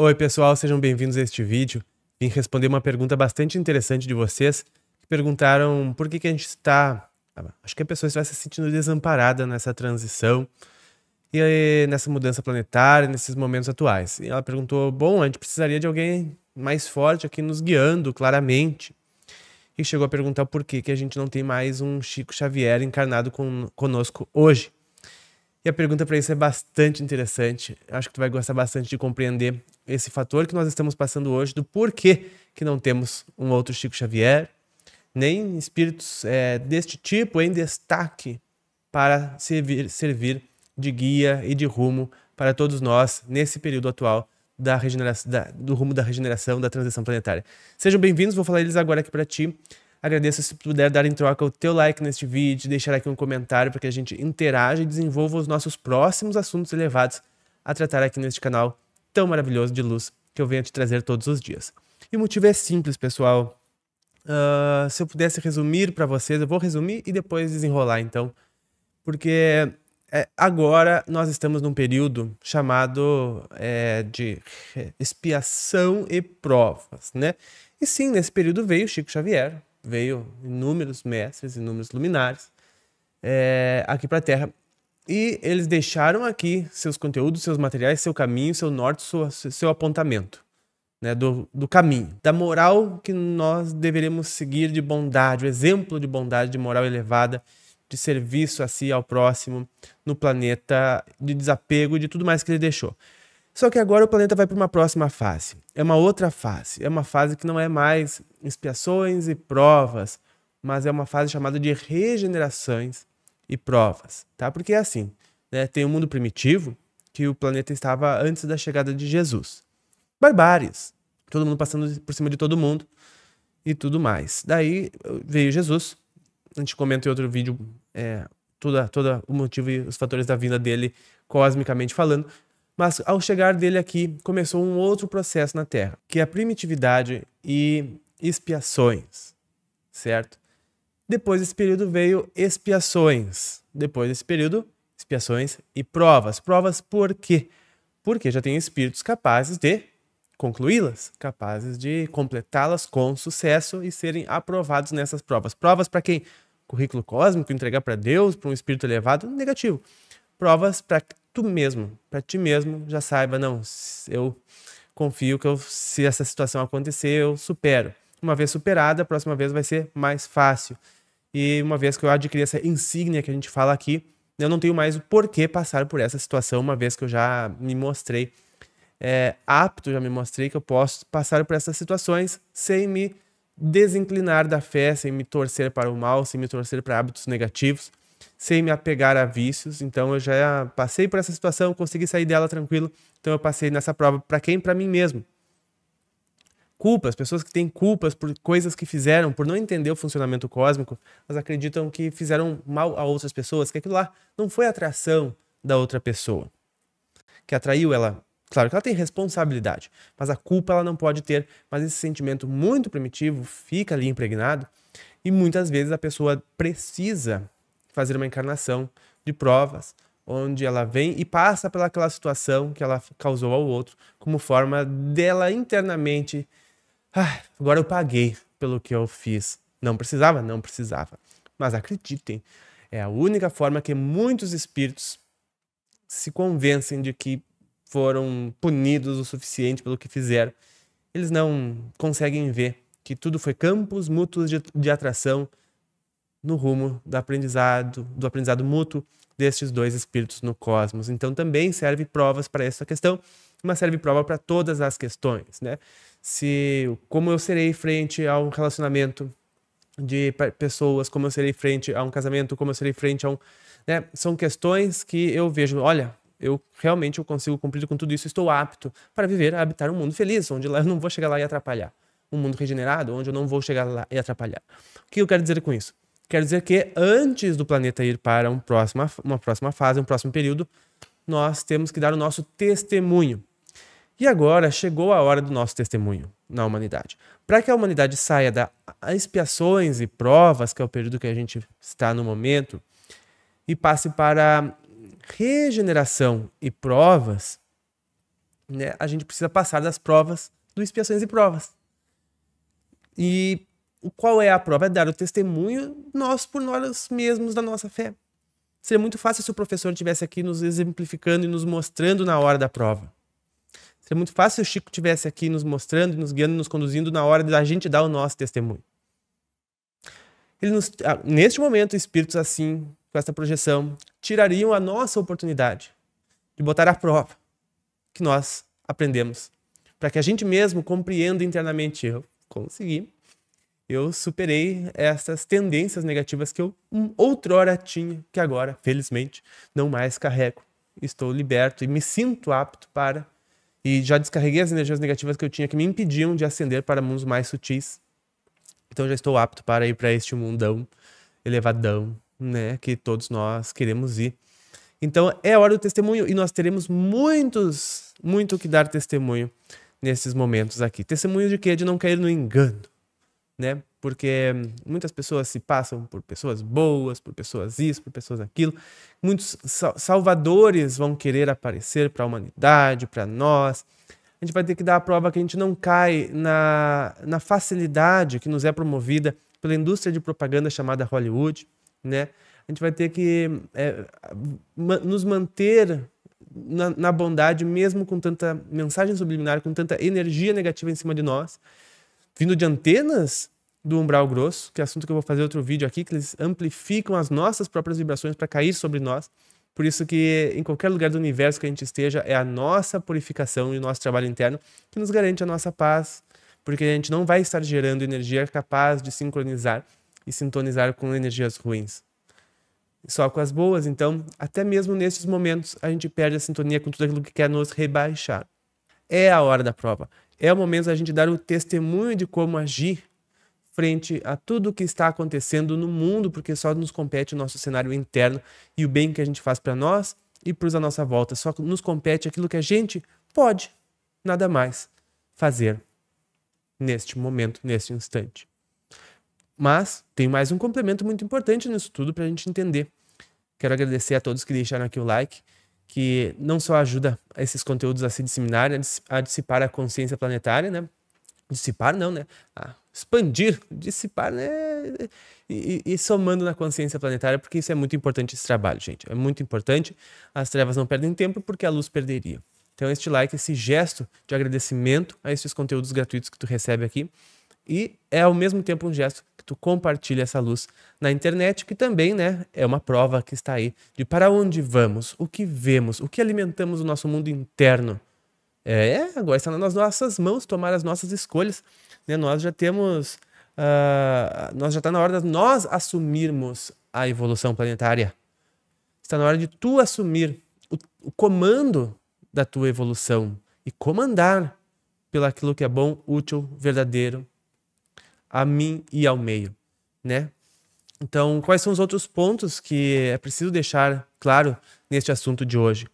Oi, pessoal, sejam bem-vindos a este vídeo. Vim responder uma pergunta bastante interessante de vocês, que perguntaram por que, que a gente está... Ah, acho que a pessoa está se sentindo desamparada nessa transição e nessa mudança planetária, nesses momentos atuais. E ela perguntou, bom, a gente precisaria de alguém mais forte aqui nos guiando claramente. E chegou a perguntar por que, que a gente não tem mais um Chico Xavier encarnado com, conosco hoje a pergunta para isso é bastante interessante. Acho que tu vai gostar bastante de compreender esse fator que nós estamos passando hoje do porquê que não temos um outro Chico Xavier, nem espíritos é, deste tipo em destaque para servir, servir de guia e de rumo para todos nós nesse período atual da regeneração, da, do rumo da regeneração, da transição planetária. Sejam bem-vindos, vou falar eles agora aqui para ti. Agradeço se puder dar em troca o teu like neste vídeo, deixar aqui um comentário para que a gente interaja e desenvolva os nossos próximos assuntos elevados a tratar aqui neste canal tão maravilhoso de luz que eu venho te trazer todos os dias. E o motivo é simples, pessoal. Uh, se eu pudesse resumir para vocês, eu vou resumir e depois desenrolar, então. Porque é, agora nós estamos num período chamado é, de expiação e provas, né? E sim, nesse período veio Chico Xavier, Veio inúmeros mestres, inúmeros luminares é, aqui para a Terra. E eles deixaram aqui seus conteúdos, seus materiais, seu caminho, seu norte, seu apontamento. Né, do, do caminho, da moral que nós deveremos seguir de bondade, o exemplo de bondade, de moral elevada, de serviço a si, ao próximo, no planeta, de desapego e de tudo mais que ele deixou. Só que agora o planeta vai para uma próxima fase. É uma outra fase. É uma fase que não é mais expiações e provas, mas é uma fase chamada de regenerações e provas, tá? Porque é assim, né? Tem o um mundo primitivo, que o planeta estava antes da chegada de Jesus. Barbáries, todo mundo passando por cima de todo mundo e tudo mais. Daí veio Jesus, a gente comenta em outro vídeo é, todo toda o motivo e os fatores da vinda dele, cosmicamente falando, mas ao chegar dele aqui, começou um outro processo na Terra, que é a primitividade e expiações, certo? Depois desse período veio expiações. Depois desse período, expiações e provas. Provas por quê? Porque já tem espíritos capazes de concluí-las, capazes de completá-las com sucesso e serem aprovados nessas provas. Provas para quem? Currículo cósmico, entregar para Deus, para um espírito elevado? Negativo. Provas para tu mesmo, para ti mesmo, já saiba, não, eu confio que eu, se essa situação acontecer, eu supero. Uma vez superada, a próxima vez vai ser mais fácil. E uma vez que eu adquiri essa insígnia que a gente fala aqui, eu não tenho mais o porquê passar por essa situação, uma vez que eu já me mostrei é, apto, já me mostrei que eu posso passar por essas situações sem me desinclinar da fé, sem me torcer para o mal, sem me torcer para hábitos negativos sem me apegar a vícios. Então eu já passei por essa situação, consegui sair dela tranquilo. Então eu passei nessa prova para quem? Para mim mesmo. Culpas, pessoas que têm culpas por coisas que fizeram, por não entender o funcionamento cósmico, mas acreditam que fizeram mal a outras pessoas, que aquilo lá não foi atração da outra pessoa que atraiu ela. Claro que ela tem responsabilidade, mas a culpa ela não pode ter. Mas esse sentimento muito primitivo fica ali impregnado e muitas vezes a pessoa precisa fazer uma encarnação de provas, onde ela vem e passa pelaquela situação que ela causou ao outro, como forma dela internamente, ah, agora eu paguei pelo que eu fiz. Não precisava, não precisava. Mas acreditem, é a única forma que muitos espíritos se convencem de que foram punidos o suficiente pelo que fizeram. Eles não conseguem ver que tudo foi campos mútuos de, de atração no rumo do aprendizado, do aprendizado mútuo destes dois espíritos no cosmos. Então também serve provas para essa questão, mas serve prova para todas as questões, né? Se como eu serei frente a um relacionamento de pessoas, como eu serei frente a um casamento, como eu serei frente a um, né? São questões que eu vejo, olha, eu realmente eu consigo cumprir com tudo isso, estou apto para viver, habitar um mundo feliz, onde lá eu não vou chegar lá e atrapalhar. Um mundo regenerado, onde eu não vou chegar lá e atrapalhar. O que eu quero dizer com isso? Quer dizer que antes do planeta ir para um próxima, uma próxima fase, um próximo período, nós temos que dar o nosso testemunho. E agora chegou a hora do nosso testemunho na humanidade. Para que a humanidade saia das expiações e provas, que é o período que a gente está no momento, e passe para regeneração e provas, né, a gente precisa passar das provas do expiações e provas. E qual é a prova? É dar o testemunho nós por nós mesmos da nossa fé. Seria muito fácil se o professor tivesse aqui nos exemplificando e nos mostrando na hora da prova. Seria muito fácil se o Chico tivesse aqui nos mostrando, nos guiando, nos conduzindo na hora da gente dar o nosso testemunho. Ele nos, ah, neste momento, espíritos assim, com essa projeção, tirariam a nossa oportunidade de botar a prova que nós aprendemos, para que a gente mesmo compreenda internamente. Eu consegui eu superei essas tendências negativas que eu hum, outrora tinha, que agora, felizmente, não mais carrego. Estou liberto e me sinto apto para. E já descarreguei as energias negativas que eu tinha que me impediam de ascender para mundos mais sutis. Então já estou apto para ir para este mundão elevadão, né, que todos nós queremos ir. Então é hora do testemunho e nós teremos muitos, muito que dar testemunho nesses momentos aqui. Testemunho de quê? De não cair no engano né? Porque hum, muitas pessoas se passam por pessoas boas, por pessoas isso, por pessoas aquilo. Muitos salvadores vão querer aparecer para a humanidade, para nós. A gente vai ter que dar a prova que a gente não cai na, na facilidade que nos é promovida pela indústria de propaganda chamada Hollywood, né? A gente vai ter que é, nos manter na, na bondade, mesmo com tanta mensagem subliminar, com tanta energia negativa em cima de nós vindo de antenas do umbral grosso, que é assunto que eu vou fazer outro vídeo aqui, que eles amplificam as nossas próprias vibrações para cair sobre nós. Por isso que em qualquer lugar do universo que a gente esteja, é a nossa purificação e o nosso trabalho interno que nos garante a nossa paz, porque a gente não vai estar gerando energia capaz de sincronizar e sintonizar com energias ruins. Só com as boas, então, até mesmo nesses momentos, a gente perde a sintonia com tudo aquilo que quer nos rebaixar. É a hora da prova, é o momento da gente dar o testemunho de como agir frente a tudo o que está acontecendo no mundo, porque só nos compete o nosso cenário interno e o bem que a gente faz para nós e para os à nossa volta. Só nos compete aquilo que a gente pode, nada mais, fazer neste momento, neste instante. Mas tem mais um complemento muito importante nisso tudo para a gente entender. Quero agradecer a todos que deixaram aqui o like que não só ajuda esses conteúdos a se disseminar, a dissipar a consciência planetária, né? Dissipar não, né? A expandir, dissipar, né? E, e, e, somando na consciência planetária, porque isso é muito importante esse trabalho, gente. É muito importante. As trevas não perdem tempo porque a luz perderia. Então, este like, esse gesto de agradecimento a esses conteúdos gratuitos que tu recebe aqui, e é ao mesmo tempo um gesto tu compartilha essa luz na internet, que também né, é uma prova que está aí de para onde vamos, o que vemos, o que alimentamos o nosso mundo interno. É, agora está nas nossas mãos tomar as nossas escolhas. Né? Nós já temos. Uh, nós já está na hora de nós assumirmos a evolução planetária. Está na hora de tu assumir o, o comando da tua evolução e comandar pelo aquilo que é bom, útil, verdadeiro, a mim e ao meio, né? Então, quais são os outros pontos que é preciso deixar claro neste assunto de hoje?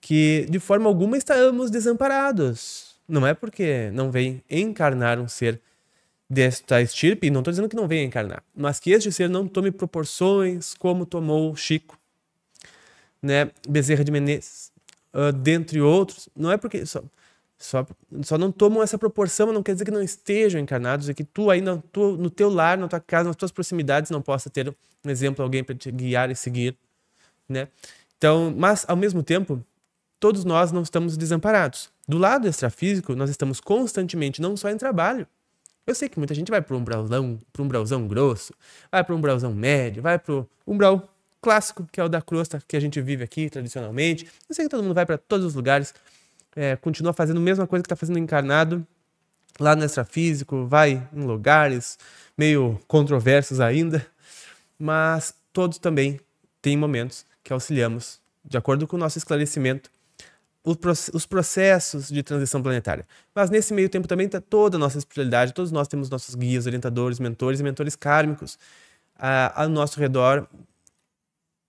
Que de forma alguma estamos desamparados. Não é porque não vem encarnar um ser desta estirpe, não estou dizendo que não venha encarnar, mas que este ser não tome proporções como tomou Chico, né, Bezerra de Menezes, uh, dentre outros. Não é porque só, só, só não tomam essa proporção, mas não quer dizer que não estejam encarnados e que tu aí no, tu, no teu lar, na tua casa, nas tuas proximidades não possa ter um exemplo, alguém para te guiar e seguir, né? Então, mas ao mesmo tempo, todos nós não estamos desamparados. Do lado extrafísico, nós estamos constantemente não só em trabalho. Eu sei que muita gente vai para um umbralzão, para um brauzão grosso, vai para um brauzão médio, vai para um umbral clássico, que é o da crosta que a gente vive aqui tradicionalmente. Eu sei que todo mundo vai para todos os lugares, é, continua fazendo a mesma coisa que está fazendo encarnado lá no extrafísico, vai em lugares meio controversos ainda, mas todos também têm momentos que auxiliamos, de acordo com o nosso esclarecimento, os processos de transição planetária. Mas nesse meio tempo também está toda a nossa espiritualidade, todos nós temos nossos guias, orientadores, mentores e mentores kármicos ah, ao nosso redor,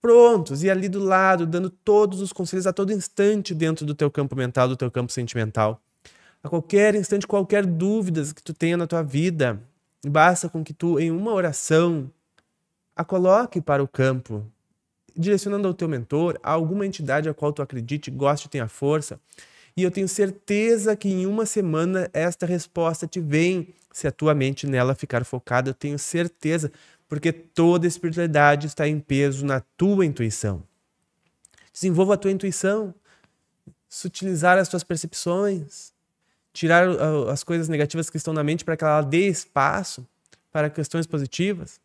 prontos e ali do lado, dando todos os conselhos a todo instante dentro do teu campo mental, do teu campo sentimental. A qualquer instante, qualquer dúvidas que tu tenha na tua vida, basta com que tu, em uma oração, a coloque para o campo, direcionando ao teu mentor, a alguma entidade a qual tu acredite, goste, tenha força. E eu tenho certeza que em uma semana esta resposta te vem, se a tua mente nela ficar focada, eu tenho certeza, porque toda espiritualidade está em peso na tua intuição. Desenvolva a tua intuição, sutilizar as tuas percepções, tirar ah, as coisas negativas que estão na mente para que ela dê espaço para questões positivas.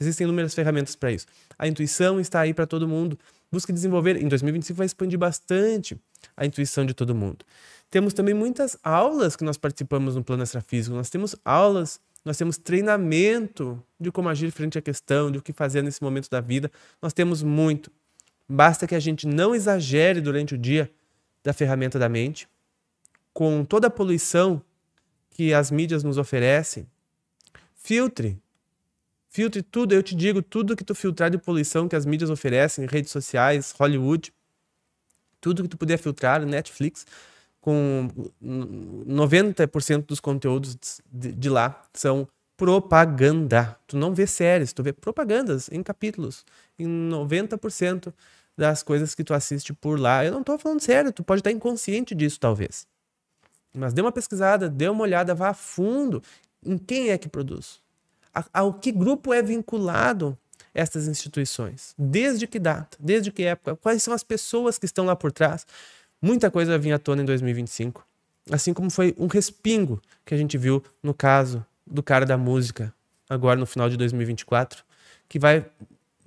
Existem inúmeras ferramentas para isso. A intuição está aí para todo mundo. Busque desenvolver. Em 2025 vai expandir bastante a intuição de todo mundo. Temos também muitas aulas que nós participamos no plano extrafísico. Nós temos aulas nós temos treinamento de como agir frente à questão, de o que fazer nesse momento da vida. Nós temos muito. Basta que a gente não exagere durante o dia da ferramenta da mente, com toda a poluição que as mídias nos oferecem. Filtre. Filtre tudo, eu te digo, tudo que tu filtrar de poluição que as mídias oferecem, redes sociais, Hollywood, tudo que tu puder filtrar, Netflix, com 90% dos conteúdos de, de lá são propaganda. Tu não vê séries, tu vê propagandas em capítulos, em 90% das coisas que tu assiste por lá. Eu não estou falando sério, tu pode estar inconsciente disso talvez. Mas dê uma pesquisada, dê uma olhada, vá a fundo em quem é que produz. A, ao que grupo é vinculado essas instituições? Desde que data? Desde que época? Quais são as pessoas que estão lá por trás? Muita coisa vinha à tona em 2025. Assim como foi um respingo que a gente viu no caso do cara da música, agora no final de 2024, que vai,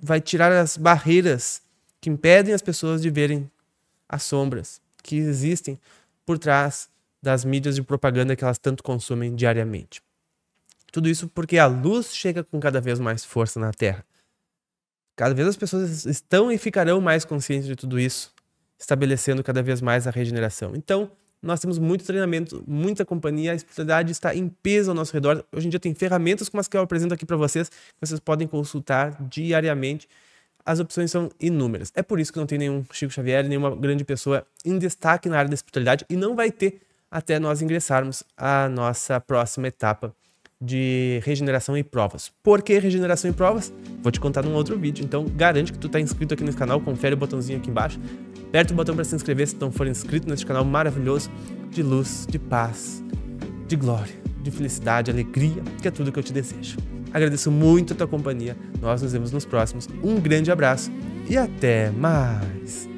vai tirar as barreiras que impedem as pessoas de verem as sombras que existem por trás das mídias de propaganda que elas tanto consumem diariamente. Tudo isso porque a luz chega com cada vez mais força na Terra. Cada vez as pessoas estão e ficarão mais conscientes de tudo isso estabelecendo cada vez mais a regeneração. Então, nós temos muito treinamento, muita companhia, a espiritualidade está em peso ao nosso redor. Hoje em dia tem ferramentas como as que eu apresento aqui para vocês, que vocês podem consultar diariamente. As opções são inúmeras. É por isso que não tem nenhum Chico Xavier, nenhuma grande pessoa em destaque na área da espiritualidade e não vai ter até nós ingressarmos a nossa próxima etapa de regeneração e provas. Por que regeneração e provas? Vou te contar num outro vídeo. Então, garante que tu está inscrito aqui no canal, confere o botãozinho aqui embaixo Aperta o botão para se inscrever se não for inscrito neste canal maravilhoso de luz, de paz, de glória, de felicidade, alegria, que é tudo que eu te desejo. Agradeço muito a tua companhia. Nós nos vemos nos próximos. Um grande abraço e até mais.